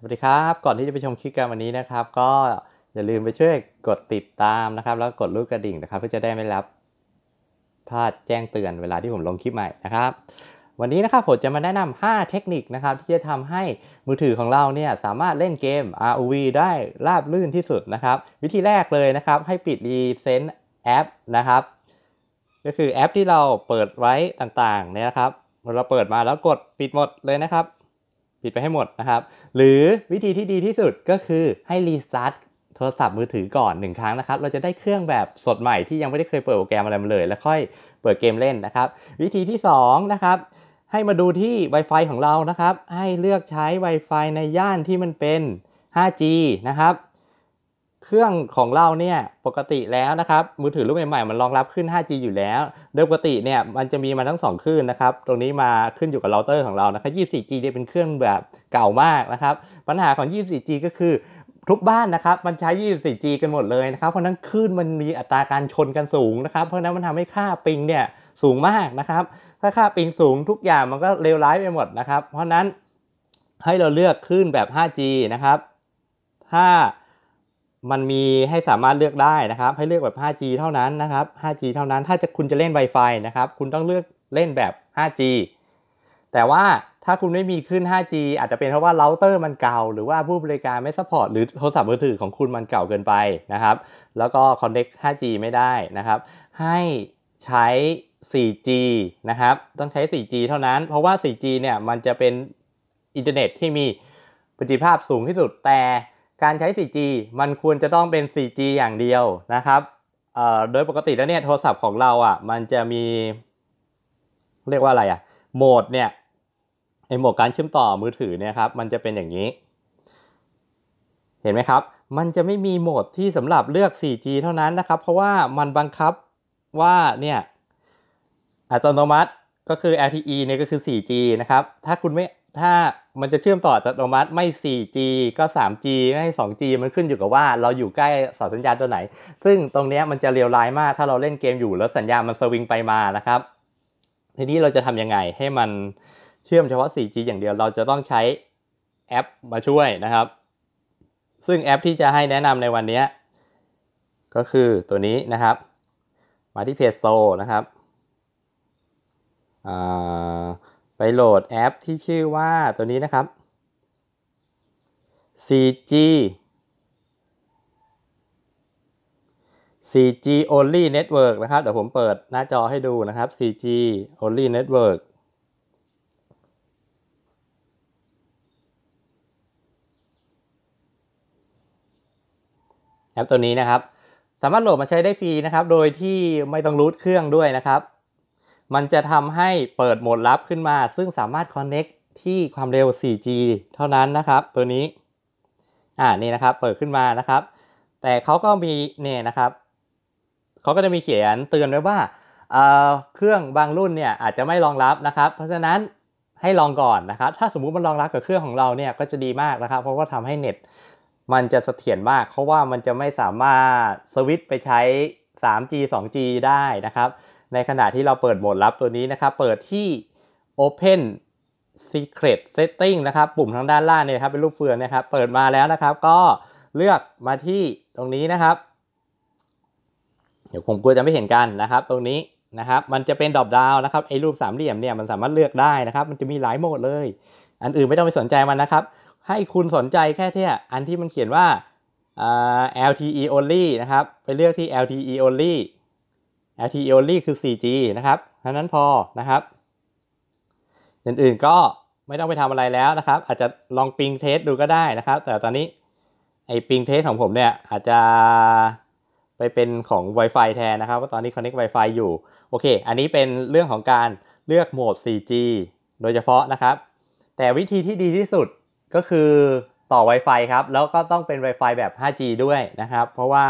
สวัสดีครับก่อนที่จะไปชมคลิปกันวันนี้นะครับ ก็อย่าลืมไปช่วยกดติดตามนะครับแล้วกดลูกกระดิ่งนะครับเพื่อจะได้ไม่รับพลาดแจ้งเตือนเวลาที่ผมลงคลิปใหม่นะครับวันนี้นะครับผมจะมาแนะนำ 5 เทคนิคนะครับ ที่จะทำให้มือถือของเราเนี่ยสามารถเล่นเกม ROV ได้ราบรื่นที่สุดนะครับ วิธีแรกเลยนะครับ ให้ปิดรีเซนต์แอปนะครับก็คือแอปที่เราเปิดไว้ต่างๆเนี่ยนะครับเราเปิดมาแล้วกดปิดหมดเลยนะครับปิดไปให้หมดนะครับ หรือวิธีที่ดีที่สุดก็คือให้รีสตาร์ทโทรศัพท์มือถือก่อน1ครั้งนะครับ เราจะได้เครื่องแบบสดใหม่ ที่ยังไม่ได้เคยเปิดโปรแกรมอะไรมาเลยแล้วค่อยเปิดเกมเล่นนะครับ วิธีที่2นะครับให้มาดูที่ Wi-Fi ของเรานะครับ ให้เลือกใช้ Wi-Fi ในย่านที่มันเป็น 5G นะครับเครื่องของเราเนี่ยปกติแล้วนะครับ มือถือรุ่นใหม่ๆมันรองรับขึ้น 5G อยู่แล้วโดยปกติเนี่ย มันจะมีมาทั้ง2คลื่นนะครับตรงนี้มาขึ้นอยู่กับเราเตอร์ของเรานะครับ 24G เนี่ยเป็นเครื่องแบบเก่ามากนะครับปัญหาของ 24G ก็คือ ทุกบ้านนะครับมันใช้ 24G กันหมดเลยนะครับ เพราะนั้นคลื่นมันมีอัตราการชนกันสูงนะครับ เพราะนั้นมันทำให้ค่าปิงเนี่ยสูงมากนะครับ ถ้าค่าปิงสูงทุกอย่างมันก็เลวร้ายไปหมดนะครับ เพราะนั้นให้เราเลือกคลื่นแบบ 5G นะครับถ้ามันมีให้สามารถเลือกได้นะครับ ให้เลือกแบบ 5G เท่านั้นนะครับ 5G เท่านั้นถ้าจะคุณจะเล่น Wi-Fi นะครับ คุณต้องเลือกเล่นแบบ 5G แต่ว่าถ้าคุณไม่มีขึ้น 5G อาจจะเป็นเพราะว่าเราเตอร์มันเก่า หรือว่าผู้บริการไม่ซัพพอร์ตหรือโทรศัพท์มือถือของคุณมันเก่าเกินไปนะครับ แล้วก็คอนเน็ก 5G ไม่ได้นะครับ ให้ใช้ 4G นะครับต้องใช้ 4G เท่านั้น เพราะว่า 4G เนี่ยมันจะเป็นอินเทอร์เน็ตที่มีประสิทธิภาพสูงที่สุดแต่การใช้ 4G มันควรจะต้องเป็น 4G อย่างเดียวนะครับ โดยปกติแล้วเนี่ยโทรศัพท์ของเราอ่ะมันจะมี เรียกว่าอะไรอ่ะ โหมดเนี่ยไอโหมดการเชื่อมต่อมือถือเนี่ยครับ มันจะเป็นอย่างนี้ เห็นไหมครับ มันจะไม่มีโหมดที่สำหรับเลือก 4G เท่านั้นนะครับ เพราะว่ามันบังคับว่าเนี่ย อัตโนมัติ ก็คือ LTE เนี่ยก็คือ 4G นะครับ ถ้าคุณไม่ ถ้ามันจะเชื่อมต่ออัตโนมัติไม่ 4G ก็ 3G ไม่ 2G มันขึ้นอยู่กับว่า เราอยู่ใกล้สาสัญญาณตัวไหน ซึ่งตรงนี้มันจะเรียวร้ายมากถ้าเราเล่นเกมอยู่แล้วสัญญาณมันสวิงไปมานะครับ ทีนี้เราจะทำยังไง ให้มันเชื่อมเฉพาะ 4G อย่างเดียวเราจะต้องใช้แอปมาช่วยนะครับ ซึ่งแอปที่จะให้แนะนำในวันนี้ก็คือตัวนี้นะครับ มาที่เพจโซนะครับอ่าไปโหลดแอปที่ชื่อว่าตัวนี้นะครับ c g c g only network นะครับ เดี๋ยวผมเปิดหน้าจอให้ดูนะครับ c g only network แอปตัวนี้นะครับ สามารถโหลดมาใช้ได้ฟรีนะครับ โดยที่ไม่ต้องรูทเครื่องด้วยนะครับมันจะทำให้เปิดโหมดลับขึ้นมา ซึ่งสามารถคอนเน็กที่ความเร็ว 4G เท่านั้นนะครับ ตัวนี้อ่านี่นะครับเปิดขึ้นมานะครับ แต่เขาก็มีเนี่ยนะครับเขาก็จะมีเขียนเตือนไว้ว่าเเครื่องบางรุ่นเนี่ยอาจจะไม่รองรับนะครับ เพราะฉะนั้นให้ลองก่อนนะครับ ถ้าสมมุติมันรองรับกับเครื่องของเราเนี่ยก็จะดีมากนะครับ เพราะว่าทำให้เน็ตมันจะเสถียรมากเพราะว่ามันจะไม่สามารถสวิตไปใช้ 3G 2G ได้นะครับในขณะที่เราเปิดโหมดลับตัวนี้นะครับ เปิดที่ Open Secret Setting นะครับ ปุ่มทางด้านล่างเนี่ยครับ เป็นรูปเฟืองนะครับ เปิดมาแล้วนะครับ ก็เลือกมาที่ตรงนี้นะครับ เดี๋ยวผมกลัวจะไม่เห็นกันนะครับ ตรงนี้นะครับ มันจะเป็นดอปดาวนะครับไอ้รูปสามเหลี่ยมเนี่ยมันสามารถเลือกได้นะครับ มันจะมีหลายโหมดเลย อันอื่นไม่ต้องไปสนใจมันนะครับ ให้คุณสนใจแค่ที่อันที่มันเขียนว่า LTE only นะครับ ไปเลือกที่ LTE only l t e o l y คือ 4G นะครับท่านั้นพอนะครับ อื่น ๆ ก็ไม่ต้องไปทำอะไรแล้วนะครับ อาจจะลองปิงเทสดูก็ได้นะครับ แต่ตอนนี้ไอ้ปิงเทสของผมเนี่ยอาจจะไปเป็นของ Wi-Fi แทนนะครับว่าตอนนี้ Connect Wi-Fi อยู่ โอเค อันนี้เป็นเรื่องของการเลือกโหมด 4G โดยเฉพาะนะครับ แต่วิธีที่ดีที่สุดก็คือต่อ Wi-Fi ครับ แล้วก็ต้องเป็น Wi-Fi แบบ 5G ด้วยนะครับ เพราะว่า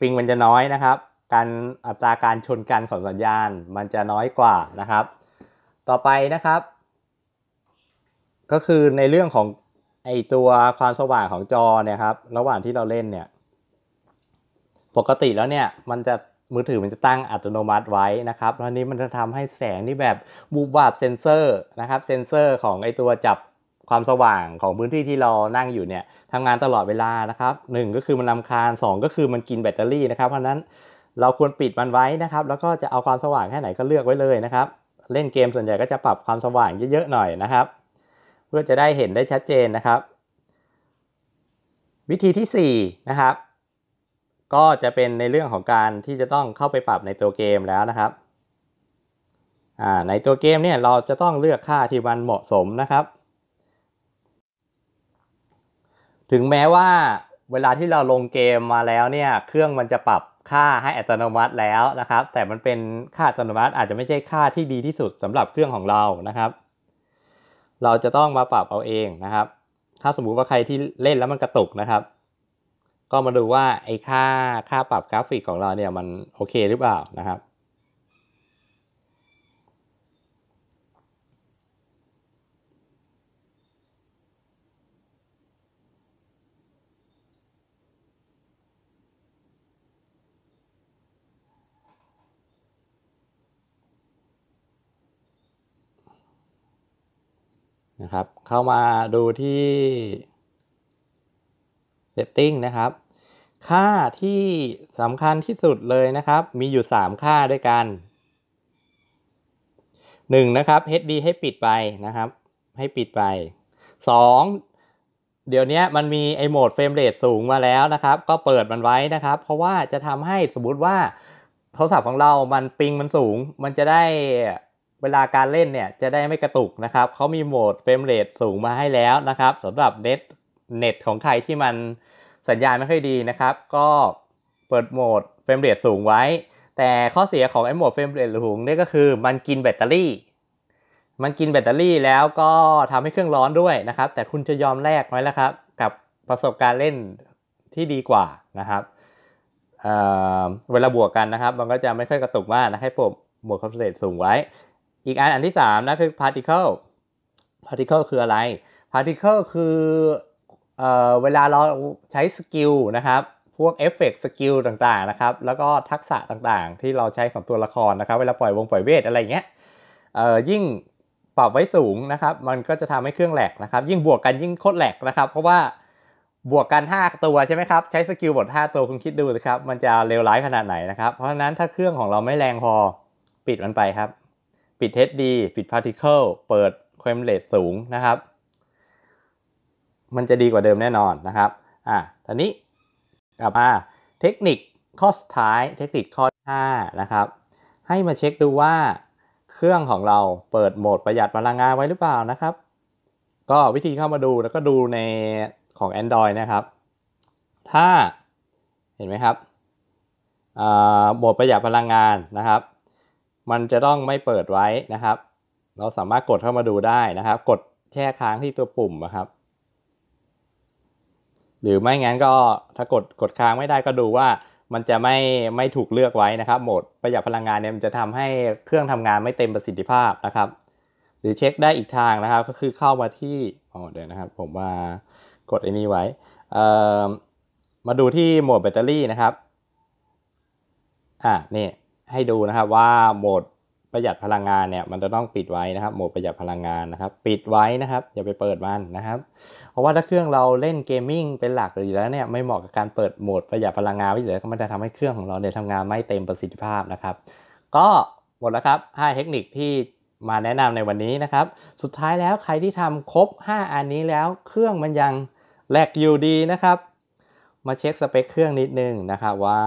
ปิงมันจะน้อยนะครับการอัตราการชนกันของสัญญาณมันจะน้อยกว่านะครับ ต่อไปนะครับ ก็คือในเรื่องของไอตัวความสว่างของจอเนี่ยครับ ระหว่างที่เราเล่นเนี่ยปกติแล้วเนี่ยมันจะมือถือมันจะตั้งอัตโนมัติไว้นะครับแล้วนี้มันจะทำให้แสงที่แบบบูบวาบเซนเซอร์นะครับ เซนเซอร์ของไอตัวจับความสว่างของพื้นที่ที่เรานั่งอยู่เนี่ยทำงานตลอดเวลานะครับ 1 ก็คือมันลำคาญ 2 ก็คือมันกินแบตเตอรี่ นะครับเพราะนั้นเราควรปิดมันไว้นะครับ แล้วก็จะเอาความสว่างแค่ไหนก็เลือกไว้เลยนะครับ เล่นเกมส่วนใหญ่ก็จะปรับความสว่างเยอะ ๆหน่อยนะครับ เพื่อจะได้เห็นได้ชัดเจนนะครับ วิธีที่4นะครับ ก็จะเป็นในเรื่องของการที่จะต้องเข้าไปปรับในตัวเกมแล้วนะครับ ในตัวเกมเนี่ยเราจะต้องเลือกค่าที่มันเหมาะสมนะครับ ถึงแม้ว่าเวลาที่เราลงเกมมาแล้วเนี่ยเครื่องมันจะปรับค่าให้อัตโนมัติแล้วนะครับ แต่มันเป็นค่าอัตโนมัติอาจจะไม่ใช่ค่าที่ดีที่สุดสำหรับเครื่องของเรานะครับ เราจะต้องมาปรับเอาเองนะครับ ถ้าสมมุติว่าใครที่เล่นแล้วมันกระตุกนะครับ ก็มาดูว่าไอ้ค่าค่าปรับกราฟิกของเราเนี่ยมันโอเค หรือเปล่านะครับนะครับ เข้ามาดูที่ setting นะครับ ค่าที่สำคัญที่สุดเลยนะครับ มีอยู่ 3 ค่าด้วยกัน 1. นะครับ HD ให้ปิดไปนะครับ ให้ปิดไป 2. เดี๋ยวนี้มันมี ไอโหมดเฟรมเรทสูงมาแล้วนะครับ ก็เปิดมันไว้นะครับ เพราะว่าจะทำให้สมมติว่าโทรศัพท์ของเรา มันปิงมันสูง มันจะได้เวลาการเล่นเนี่ยจะได้ไม่กระตุกนะครับเขามีโหมดเฟรมเรทสูงมาให้แล้วนะครับสำหรับเน็ตเน็ตของใครที่มันสัญญาณไม่ค่อยดีนะครับ ก็เปิดโหมดเฟรมเรทสูงไว้ แต่ข้อเสียของไอ้โหมดเฟรมเรทสูงนี่ก็คือมันกินแบตเตอรี่มันกินแบตเตอรี่แล้วก็ทำให้เครื่องร้อนด้วยนะครับ แต่คุณจะยอมแลกไหมล่ะครับกับประสบการณ์เล่นที่ดีกว่านะครับเเวลาบวกกันนะครับมันก็จะไม่ค่อยกระตุกมากนะให้ปมโหมดคามเรรทสูงไว้อีกอันอันที่3นะคือ particle particle คืออะไร particle คือ เอ่อ เวลาเราใช้สกิลนะครับ พวกเอฟเฟกต์สกิลต่างๆนะครับ แล้วก็ทักษะต่างๆ ที่เราใช้ของตัวละครนะครับเวลาปล่อยวง ปล่อยเวท อะไรเงี้ย เอ่อ ยิ่งปรับไว้สูงนะครับ มันก็จะทำให้เครื่องแหลกนะครับ ยิ่งบวกกันยิ่งโคตรแหลกนะครับ เพราะว่าบวกกัน 5 ตัวใช่ไหมครับ ใช้สกิลบท5ตัวคุณคิดดูนะครับ มันจะเลวร้ายขนาดไหนนะครับ เพราะฉะนั้นถ้าเครื่องของเราไม่แรงพอปิดมันไปครับปิด HD ปิด Particle เปิดเคว m e ล a t สูงนะครับ มันจะดีกว่าเดิมแน่นอนนะครับ อ่ะตอนนี้ กลับมา เทคนิคข้อสุดท้ายเทคนิคข้อ 5 นะครับ ให้มาเช็คดูว่าเครื่องของเราเปิดโหมดประหยัดพลังงานไว้หรือเปล่านะครับ ก็วิธีเข้ามาดูแล้วก็ดูในของ Android นะครับ ถ้าเห็นไหมครับ โหมดประหยัดพลังงานนะครับมันจะต้องไม่เปิดไว้นะครับ เราสามารถกดเข้ามาดูได้นะครับ กดแช่ค้างที่ตัวปุ่มนะครับ หรือไม่งั้นก็ถ้ากดกดค้างไม่ได้ก็ดูว่ามันจะไม่ไม่ถูกเลือกไว้นะครับ โหมดประหยัดพลังงานเนี่ยมันจะทำให้เครื่องทำงานไม่เต็มประสิทธิภาพนะครับ หรือเช็คได้อีกทางนะครับ ก็คือเข้ามาที่อ๋อเดี๋ยวนะครับ ผมมากดไอ้นี่ไว้ มาดูที่โหมดแบตเตอรี่นะครับ อ่ะนี่ให้ดูนะครับว่าโหมดประหยัดพลังงานเนี่ยมันจะต้องปิดไว้นะครับโหมดประหยัดพลังงานนะครับปิดไว้นะครับอย่าไปเปิดมันนะครับเพราะว่าถ้าเครื่องเราเล่นเกมมิ่งเป็นหลักอยู่แล้วเนี่ยไม่เหมาะกับการเปิดโหมดประหยัดพลังงานไว้เ่ลยก็มันจะทำให้เครื่องของเราเนี่ยทำงานไม่เต็มประสิทธิภาพนะครับก็หมดแล้วครับ5เทคนิคที่มาแนะนำในวันนี้นะครับสุดท้ายแล้วใครที่ทำครบ 5 อันนี้แล้วเครื่องมันยังแหลกอยู่ดีนะครับมาเช็คสเปคเครื่องนิดนึงนะครับว่า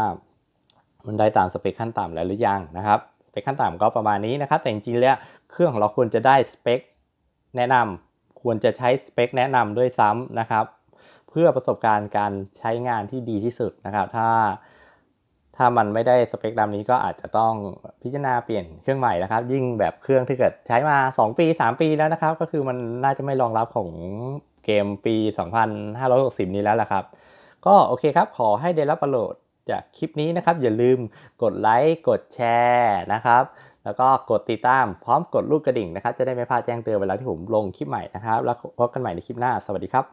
มันได้ตามสเปค ขั้นต่ำแล้วหรือยังนะครับสเปคขั้นต่ำก็ประมาณนี้นะครับ แต่จริงๆแล้วเครื่องของเราควรจะได้สเปค แนะนำควรจะใช้สเปค แนะนำด้วยซ้ำนะครับ เพื่อประสบการณ์การใช้งานที่ดีที่สุดนะครับ ถ้าถ้ามันไม่ได้สเปคตามนี้ก็อาจจะต้องพิจารณาเปลี่ยนเครื่องใหม่นะครับ ยิ่งแบบเครื่องที่เกิดใช้มา 2 ปี 3 ปีแล้วนะครับ ก็คือมันน่าจะไม่รองรับของเกมปี 2560 นี้แล้วล่ะครับ ก็โอเคครับ ขอให้ได้รับประโยชนจากคลิปนี้นะครับอย่าลืมกดไลค์กดแชร์นะครับ แล้วก็กดติดตามพร้อมกดลูกกระดิ่งนะครับ จะได้ไม่พลาดแจ้งเตือนเวลาที่ผมลงคลิปใหม่นะครับแล้วพบกันใหม่ในคลิปหน้าสวัสดีครับ